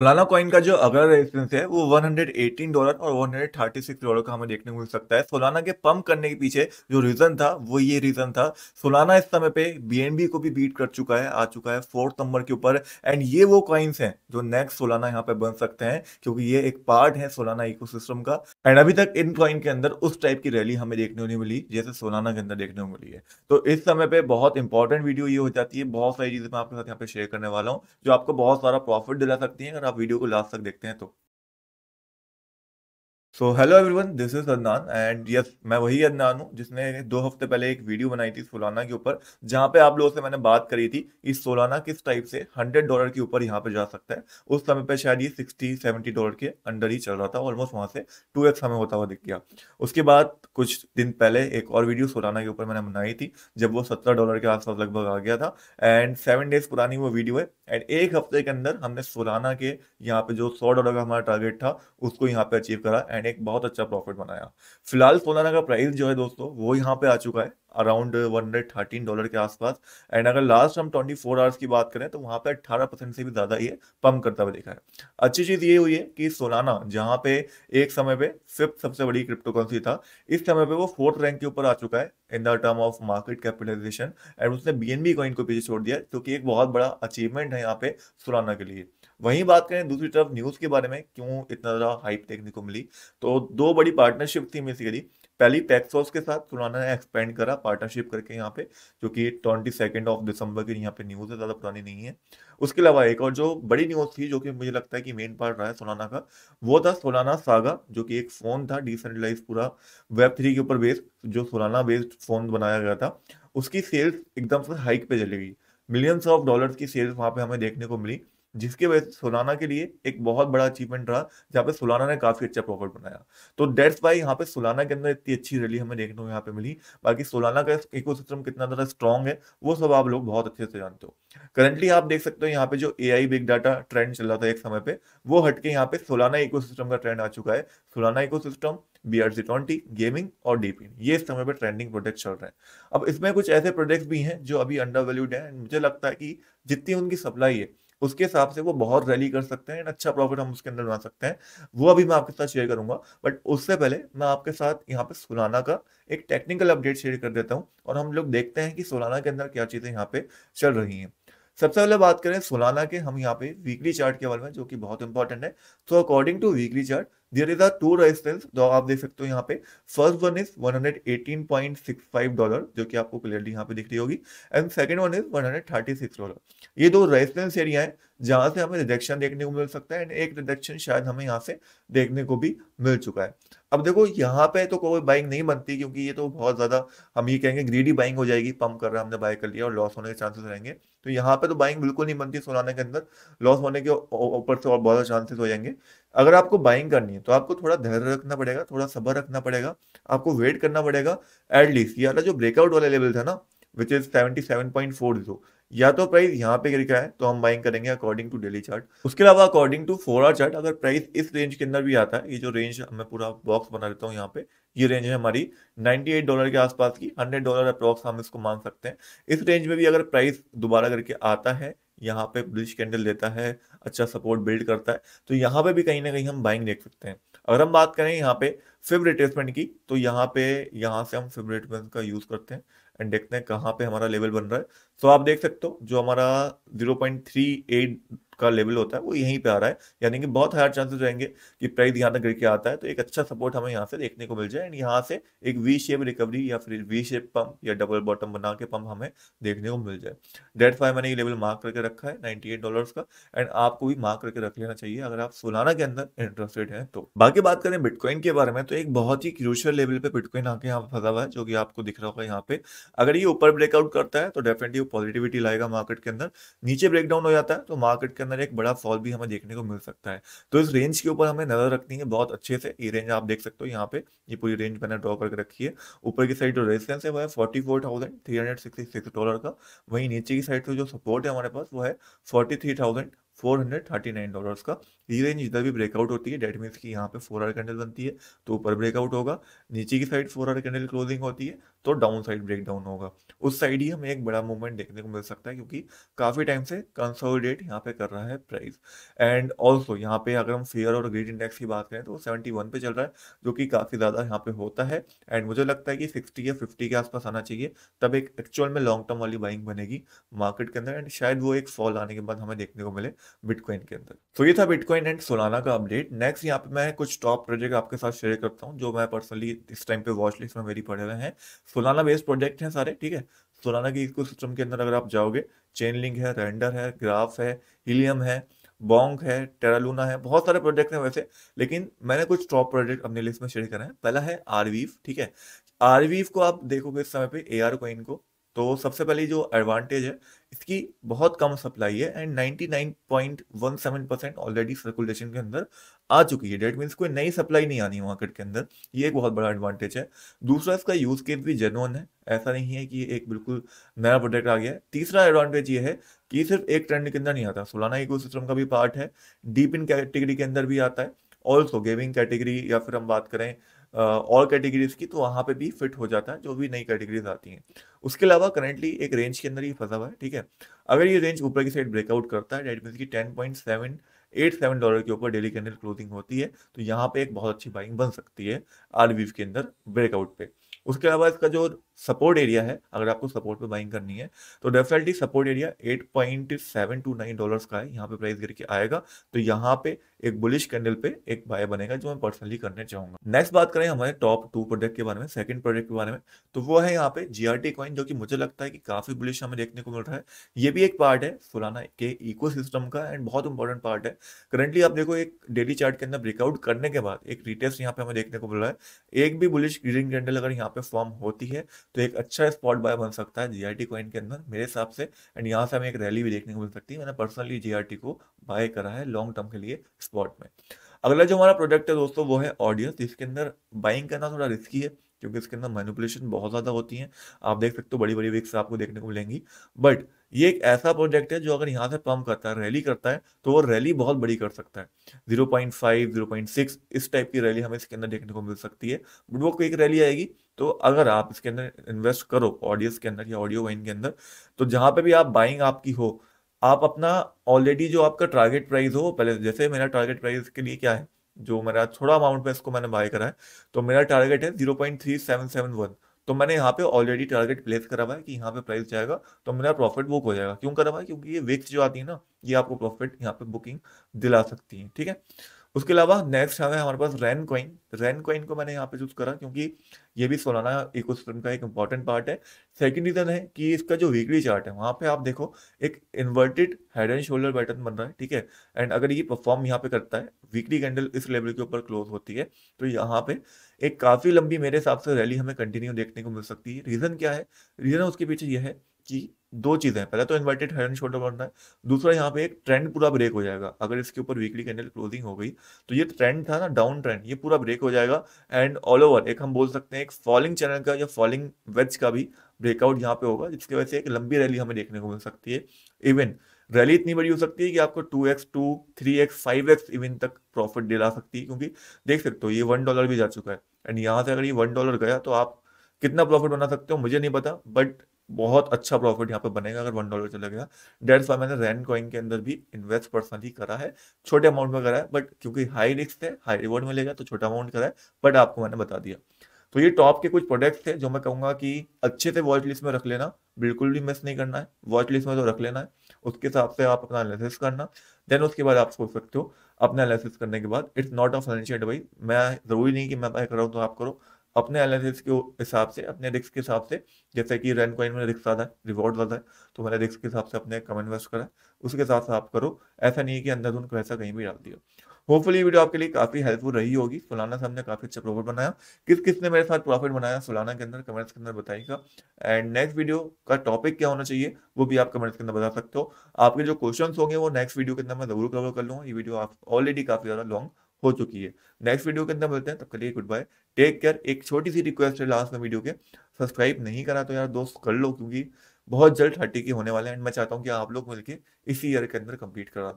Solana coin का जो अगला रेजिस्टेंस है वो 118 डॉलर और 136 डॉलर का हमें देखने को मिल सकता है सोलाना के पंप करने के पीछे जो रीजन था वो ये रीजन था सोलाना इस समय पे बीएनबी को भी बीट कर चुका है आ चुका है फोर्थ नंबर के ऊपर एंड ये वो कॉइन्स हैं जो नेक्स्ट सोलाना यहाँ पे बन सकते हैं क्योंकि ये एक पार्ट है सोलाना इको का एंड अभी तक इन कॉइन के अंदर उस टाइप की रैली हमें देखने को नहीं मिली जैसे सोलाना के अंदर देखने को मिली है तो इस समय पर बहुत इंपॉर्टेंट वीडियो ये हो जाती है बहुत सारी चीजें मैं आपके साथ यहाँ पे शेयर करने वाला हूँ जो आपको बहुत सारा प्रॉफिट दिला सकती है आप वीडियो को लास्ट तक देखते हैं तो so hello everyone this is Adnan and yes मैं वही अदनान हूँ जिसने दो हफ्ते पहले एक वीडियो बनाई थी सोलाना के ऊपर जहाँ पे आप लोगों से मैंने बात करी थी कि सोलाना किस टाइप से हंड्रेड डॉलर के ऊपर यहाँ पे जा सकता है उस समय पे शायद ये सिक्सटी सेवेंटी डॉलर के अंडर ही चल रहा था ऑलमोस्ट वहाँ से टू एक्स हमें होता हुआ दिख गया उसके बाद कुछ दिन पहले एक और वीडियो सोलाना के ऊपर मैंने बनाई थी जब वो सत्रह डॉलर के आसपास लगभग आ गया था एंड सेवन डेज पुरानी वो वीडियो है एंड एक हफ्ते के अंदर हमने सोलाना के यहाँ पे जो सौ डॉलर का हमारा टारगेट था उसको यहाँ पे अचीव करा एंड एक बहुत अच्छा प्रॉफिट बनाया फिलहाल सोलाना का प्राइस जो है दोस्तों वो यहाँ पे आ चुका है around one hundred thirteen dollar के आसपास एंड अगर लास्ट हम ट्वेंटी फोर आवर्स की बात करें तो वहाँ पे अट्ठारह परसेंट से भी ज़्यादा ये पम्प करता हुआ देखा है अच्छी चीज़ ये हुई है कि सोलाना जहाँ पे एक समय पे फिफ्थ सबसे बड़ी क्रिप्टो करेंसी था इस समय पे वो फोर्थ रैंक के ऊपर आ चुका है in the term of market capitalization and उसने बी एन बी कॉइन को पीछे छोड़ दिया क्योंकि तो एक बहुत बड़ा अचीवमेंट है यहाँ पे सोलाना के लिए वहीं बात करें दूसरी तरफ न्यूज़ के बारे में क्यों इतना ज़्यादा हाइप देखने को मिली तो दो बड़ी पार्टनरशिप थी बेसिकली पहली पैक्सोस के साथ सुलाना ने एक्सपेंड करा पार्टनरशिप करके यहाँ पे जो कि ट्वेंटी सेकेंड ऑफ दिसंबर की यहाँ पे न्यूज़ है ज़्यादा पुरानी नहीं है उसके अलावा एक और जो बड़ी न्यूज़ थी जो कि मुझे लगता है कि मेन पार्ट रहा है सोलाना का वो था सोलाना सागा जो कि एक फ़ोन था डिसेंट्रलाइज पूरा वेब थ्री के ऊपर बेस्ड जो सोलाना बेस्ड फ़ोन बनाया गया था उसकी सेल्स एकदम से हाइक पे चली गई मिलियंस ऑफ डॉलर्स की सेल्स वहाँ पे हमें देखने को मिली जिसके वजह से सोलाना के लिए एक बहुत बड़ा अचीवमेंट रहा जहाँ पे सोलाना ने काफी अच्छा प्रॉफिट बनाया तो डेट्स वाई यहाँ पे सोलाना के अंदर इतनी अच्छी रैली हमें देखने को यहाँ पे मिली बाकी सोलाना का इकोसिस्टम कितना ज्यादा स्ट्रॉन्ग है वो सब आप लोग बहुत अच्छे से जानते हो करंटली आप देख सकते हो यहाँ पे जो ए बिग डाटा ट्रेंड चल रहा था एक समय पे वो हटके यहाँ पे सोलाना इको का ट्रेंड आ चुका है Solana system B R C twenty gaming और डीपिंग ये इस समय पर ट्रेंडिंग प्रोडक्ट चल रहे हैं अब इसमें कुछ ऐसे प्रोडक्ट्स भी हैं जो अभी अंडर वैल्यूड हैं मुझे लगता है कि जितनी उनकी सप्लाई है उसके हिसाब से वो बहुत रैली कर सकते हैं अच्छा प्रॉफिट हम उसके अंदर बना सकते हैं वो अभी मैं आपके साथ शेयर करूंगा बट उससे पहले मैं आपके साथ यहाँ पे सोलाना का एक टेक्निकल अपडेट शेयर कर देता हूँ और हम लोग देखते हैं कि सोलाना के अंदर क्या चीज़ें यहाँ पे चल रही हैं सबसे पहले बात करें सोलाना के हम यहाँ पे वीकली चार्ट के बारे में जो कि बहुत इंपॉर्टेंट है so according to weekly chart there is a two resistance जो आप देख सकते हो यहाँ पे फर्स्ट वन इज 118.65 डॉलर जो कि आपको क्लियरली यहाँ पे दिख रही होगी and second one is 136 dollar ये दो रेजिस्टेंस एरिया है जहां से हमें रिजेक्शन देखने को मिल सकता है एंड एक रिजेक्शन शायद हमें यहाँ से देखने को भी मिल चुका है अब देखो यहाँ पे तो कोई बाइंग नहीं बनती क्योंकि ये तो बहुत ज़्यादा हम ये कहेंगे ग्रीडी बाइंग हो जाएगी पंप कर रहा है हमने बाय कर लिया और लॉस होने के चांसेस रहेंगे तो यहाँ पे तो बाइंग बिल्कुल नहीं बनती सोलाना के अंदर लॉस होने के ऊपर से और बहुत चांसेस हो जाएंगे अगर आपको बाइंग करनी है तो आपको थोड़ा धैर्य रखना पड़ेगा थोड़ा सबर रखना पड़ेगा आपको वेट करना पड़ेगा एटलीस्ट ये वाला जो ब्रेकआउट वाला लेवल था ना which is seventy seven point four zero या तो प्राइस यहाँ पे लिखा है तो हम बाइंग करेंगे अकॉर्डिंग टू डेली चार्ट उसके अलावा according to four hour chart अगर प्राइस इस रेंज के अंदर भी आता है ये जो रेंज मैं पूरा बॉक्स बना देता हूँ यहाँ पे ये रेंज है हमारी 98 डॉलर के आसपास की 100 डॉलर अप्रॉक्स हम इसको मान सकते हैं इस रेंज में भी अगर प्राइस दोबारा करके आता है यहाँ पे ब्रिज कैंडल लेता है अच्छा सपोर्ट बिल्ड करता है तो यहाँ पे भी कहीं ना कहीं हम बाइंग देख सकते हैं अगर हम बात करें यहाँ पे फिब रिटेसमेंट की तो यहाँ पे यहाँ से हम फिब रिटेसमेंट का यूज़ करते हैं एंड देखते हैं कहाँ पे हमारा लेवल बन रहा है सो तो so, आप देख सकते हो जो हमारा जीरो पॉइंट थ्री एट का लेवल होता है वो यहीं पे आ रहा है यानी कि बहुत हायर चांसेस रहेंगे कि प्राइस यहाँ तक गिर के आता है तो एक अच्छा सपोर्ट हमें यहाँ से देखने को मिल जाए एंड यहाँ से एक वी शेप रिकवरी या फिर वी शेप पंप या डबल बॉटम बना के पंप हमें देखने को मिल जाए डेट फाइव मैंने ये लेवल मार्क करके रखा है नाइन्टी का एंड आपको भी मार्क करके रख लेना चाहिए अगर आप सोलाना के अंदर इंटरेस्टेड है तो बाकी बात करें बिटकॉइन के बारे में तो एक बहुत ही क्रूशल लेवल पे बिटकॉइन आके यहाँ फंसा हुआ है जो कि आपको दिख रहा होगा यहाँ पे अगर ये ऊपर ब्रेकआउट करता है तो डेफिनेटली पॉजिटिविटी लाएगा मार्केट के अंदर नीचे ब्रेकडाउन हो जाता है तो मार्केट के अंदर एक बड़ा फॉल भी हमें देखने को मिल सकता है तो इस रेंज के ऊपर हमें नजर रखनी है बहुत अच्छे से ये रेंज आप देख सकते हो यहाँ पे ये पूरी रेंज मैंने ड्रॉ करके रखी है ऊपर की साइड जो रेजिस्टेंस है वो है forty thousand three hundred six dollar का वहीं नीचे की साइड से जो सपोर्ट है हमारे पास वो है forty three thousand four hundred thirty nine का ये रेंज इधर भी ब्रेकआउट होती है डेट मीन्स की यहाँ पे फोर आर कैंडल बनती है तो ऊपर ब्रेकआउट होगा नीचे की side four hour candle closing होती है तो डाउन साइड ब्रेकडाउन होगा उस साइड ही हमें एक बड़ा मूवमेंट देखने को मिल सकता है क्योंकि काफ़ी टाइम से कंसोलिडेट यहाँ पे कर रहा है प्राइस एंड ऑल्सो यहाँ पे अगर हम फेयर और ग्रीड इंडेक्स की बात करें तो सेवेंटी वन चल रहा है जो कि काफ़ी ज़्यादा यहाँ पे होता है एंड मुझे लगता है कि सिक्सटी या फिफ्टी के आसपास आना चाहिए तब एक एक्चुअल में लॉन्ग टर्म वाली बाइंग बनेगी मार्केट के अंदर एंड शायद वो एक फॉल आने के बाद हमें देखने को मिले बिटकॉइन के अंदर तो ये था बिटकॉइन एंड सोलाना का अपडेट नेक्स्ट यहाँ पे मैं कुछ टॉप प्रोजेक्ट आपके साथ शेयर करता हूँ जो मैं पर्सनली इस टाइम पे वॉच लिस्ट में मेरी पढ़े हुए हैं सोलाना बेस्ड प्रोजेक्ट हैं सारे ठीक है सोलाना के इको सिस्टम के अंदर अगर आप जाओगे चेन लिंक है रेंडर है ग्राफ है हीलियम है बॉन्ग है टेरालूना है बहुत सारे प्रोजेक्ट हैं वैसे लेकिन मैंने कुछ टॉप प्रोजेक्ट अपने लिस्ट में शेयर करा है पहला है आरवीफ ठीक है आरवीफ को आप देखोगे इस समय पे ए आर कोइन को तो सबसे पहले जो एडवांटेज है इसकी बहुत कम सप्लाई है एंड 99.17 परसेंट ऑलरेडी सर्कुलेशन के अंदर आ चुकी है डेट मीन्स कोई नई सप्लाई नहीं आनी मार्केट के अंदर ये एक बहुत बड़ा एडवांटेज है दूसरा इसका यूज केस भी जेनुअन है ऐसा नहीं है कि एक बिल्कुल नया प्रोडक्ट आ गया है तीसरा एडवांटेज ये है कि सिर्फ एक ट्रेंड के अंदर नहीं आता सोलाना इको का भी पार्ट है डीप इन कैटेगरी के अंदर भी आता है ऑल्सो गेमिंग कैटेगरी या फिर हम बात करें और कैटेगरीज की तो वहाँ पे भी फिट हो जाता है जो भी नई कैटेगरीज आती हैं उसके अलावा करेंटली एक रेंज के अंदर ही फंसा हुआ है ठीक है अगर ये रेंज ऊपर की साइड ब्रेकआउट करता है डेट मीन की ten point seven eight seven dollar के ऊपर डेली के अंदर क्लोजिंग होती है तो यहाँ पे एक बहुत अच्छी बाइंग बन सकती है आर के अंदर ब्रेकआउट पे उसके अलावा इसका जो सपोर्ट एरिया है अगर आपको सपोर्ट पे बाइंग करनी है तो definitely support area eight point seven two nine dollar का है यहाँ पे प्राइस गिर के आएगा तो यहाँ पे एक बुलिश कैंडल पे एक बाय बनेगा जो मैं पर्सनली करने चाहूंगा नेक्स्ट बात करें हमारे टॉप टू प्रोडक्ट के बारे में सेकंड प्रोडक्ट के बारे में तो वो है यहाँ पे जीआरटी कॉइन जो कि मुझे लगता है कि काफी बुलिश हमें देखने को मिल रहा है ये भी एक पार्ट है सोलाना के इको का एंड बहुत इंपॉर्टेंट पार्ट है करंटली आप देखो एक डेली चार्ट के अंदर ब्रेकआउट करने के बाद एक रिटेस्ट यहाँ पे हमें देखने को मिल रहा है एक भी बुलिश ग्रीन कैंडल अगर यहाँ पे फॉर्म होती है तो एक अच्छा स्पॉट बाय बन सकता है जीआरटी कॉइन के अंदर मेरे हिसाब से एंड यहाँ से हमें एक रैली भी देखने को मिल सकती है मैंने पर्सनली जीआरटी को बाय करा है लॉन्ग टर्म के लिए स्पॉट में अगला जो हमारा प्रोडक्ट है दोस्तों वो है ऑडियंस जिसके अंदर बाइंग करना थोड़ा रिस्की है क्योंकि इसके अंदर मैनिपुलेशन बहुत ज़्यादा होती हैं आप देख सकते हो बड़ी बड़ी विक्स आपको देखने को मिलेंगी बट ये एक ऐसा प्रोजेक्ट है जो अगर यहाँ से पम्प करता है रैली करता है तो वो रैली बहुत बड़ी कर सकता है 0.5 0.6 इस टाइप की रैली हमें इसके अंदर देखने को मिल सकती है बट वो एक रैली आएगी तो अगर आप इसके अंदर इन्वेस्ट करो ऑडियंस के अंदर या ऑडियो वाइन के अंदर तो जहाँ पर भी आप बाइंग आपकी हो आप अपना ऑलरेडी जो आपका टारगेट प्राइस हो पहले जैसे मेरा टारगेट प्राइस के लिए क्या है जो मेरा थोड़ा अमाउंट में इसको मैंने बाय करा है तो मेरा टारगेट है zero point three seven seven one तो मैंने यहाँ पे ऑलरेडी टारगेट प्लेस करा हुआ है कि यहाँ पे प्राइस जाएगा तो मेरा प्रॉफिट बुक हो जाएगा क्यों करा हुआ है क्योंकि ये विक्स जो आती है ना ये आपको प्रॉफिट यहाँ पे बुकिंग दिला सकती है ठीक है उसके अलावा नेक्स्ट आ गया हमारे पास रैन कॉइन रैन कॉइन को मैंने यहाँ पे चूज करा क्योंकि ये भी सोलाना इकोसिस्टम का एक इंपॉर्टेंट पार्ट है सेकंड रीजन है कि इसका जो वीकली चार्ट है वहाँ पे आप देखो एक inverted head and shoulder pattern बन रहा है ठीक है एंड अगर ये परफॉर्म यहाँ पे करता है वीकली कैंडल इस लेवल के ऊपर क्लोज होती है तो यहाँ पे एक काफ़ी लंबी मेरे हिसाब से रैली हमें कंटिन्यू देखने को मिल सकती है रीज़न क्या है रीज़न उसके पीछे यह है कि दो चीज़ें पहले तो इन्वर्टेड हेड एंड शोल्डर बनना है दूसरा यहाँ पे एक ट्रेंड पूरा ब्रेक हो जाएगा अगर इसके ऊपर वीकली कैंडल क्लोजिंग हो गई तो ये ट्रेंड था ना डाउन ट्रेंड ये पूरा ब्रेक हो जाएगा एंड ऑल ओवर एक हम बोल सकते हैं एक फॉलिंग चैनल का या फॉलिंग वेज का भी ब्रेकआउट यहाँ पे होगा जिसकी वजह से एक लंबी रैली हमें देखने को मिल सकती है इवन रैली इतनी बड़ी हो सकती है कि आपको two x two three x five x even तक प्रॉफिट दिला सकती है क्योंकि देख सकते हो ये वन डॉलर भी जा चुका है एंड यहाँ से अगर ये वन डॉलर गया तो आप कितना प्रॉफिट बना सकते हो मुझे नहीं पता बट बहुत अच्छा प्रॉफिट यहाँ पे बनेगा अगर वन डॉलर चला गया डेट्स वाई मैंने रैन कॉइन के अंदर भी इन्वेस्ट पर्सनली करा है छोटे अमाउंट में करा है बट क्योंकि हाई रिस्क है हाई रिवॉर्ड मिलेगा तो छोटा अमाउंट करा है बट आपको मैंने बता दिया तो ये टॉप के कुछ प्रोडक्ट्स थे जो मैं कहूँगा कि अच्छे से वॉच लिस्ट में रख लेना बिल्कुल भी मिस नहीं करना है वॉच लिस्ट में तो रख लेना है उसके हिसाब से आप अपना एनालिसिस करना देन उसके बाद आप सोच सकते हो अपना एनालिसिस करने के बाद it's not a financial advice मैं जरूरी नहीं कि मैं बाय कराऊँ तो आप करो अपने एनालिसिस के हिसाब से अपने रिस्क के हिसाब से जैसे कि रेन कॉइन में रिस्क ज़्यादा है रिवॉर्ड ज़्यादा है तो मैंने रिस्क के हिसाब से अपने कम इन्वेस्ट करा उसके साथ से आप करो ऐसा नहीं है कि अंदर को ऐसा कहीं भी डाल दिया होपफुली वीडियो आपके लिए काफ़ी हेल्पफुल रही होगी सोलाना से हमने काफ़ी अच्छा प्रॉफिट बनाया किस किस ने मेरे साथ प्रॉफिट बनाया सोलाना के अंदर कमेंट्स के अंदर बताइएगा एंड नेक्स्ट वीडियो का टॉपिक क्या होना चाहिए वो भी आप कमेंट्स के अंदर बता सकते हो आपके जो क्वेश्चंस होंगे वो नेक्स्ट वीडियो के अंदर मैं जरूर कवर कर लूँगा ये वीडियो आप ऑलरेडी काफ़ी ज़्यादा लॉन्ग हो चुकी है नेक्स्ट वीडियो के अंदर मिलते हैं तब के लिए गुड बाय टेक केयर एक छोटी सी रिक्वेस्ट है लास्ट में वीडियो के सब्सक्राइब नहीं करा तो यार दोस्त कर लो क्योंकि बहुत जल्द थर्टी के होने वाले हैं एंड मैं चाहता हूँ कि आप लोग मिलकर इसी ईयर के अंदर कंप्लीट करा दो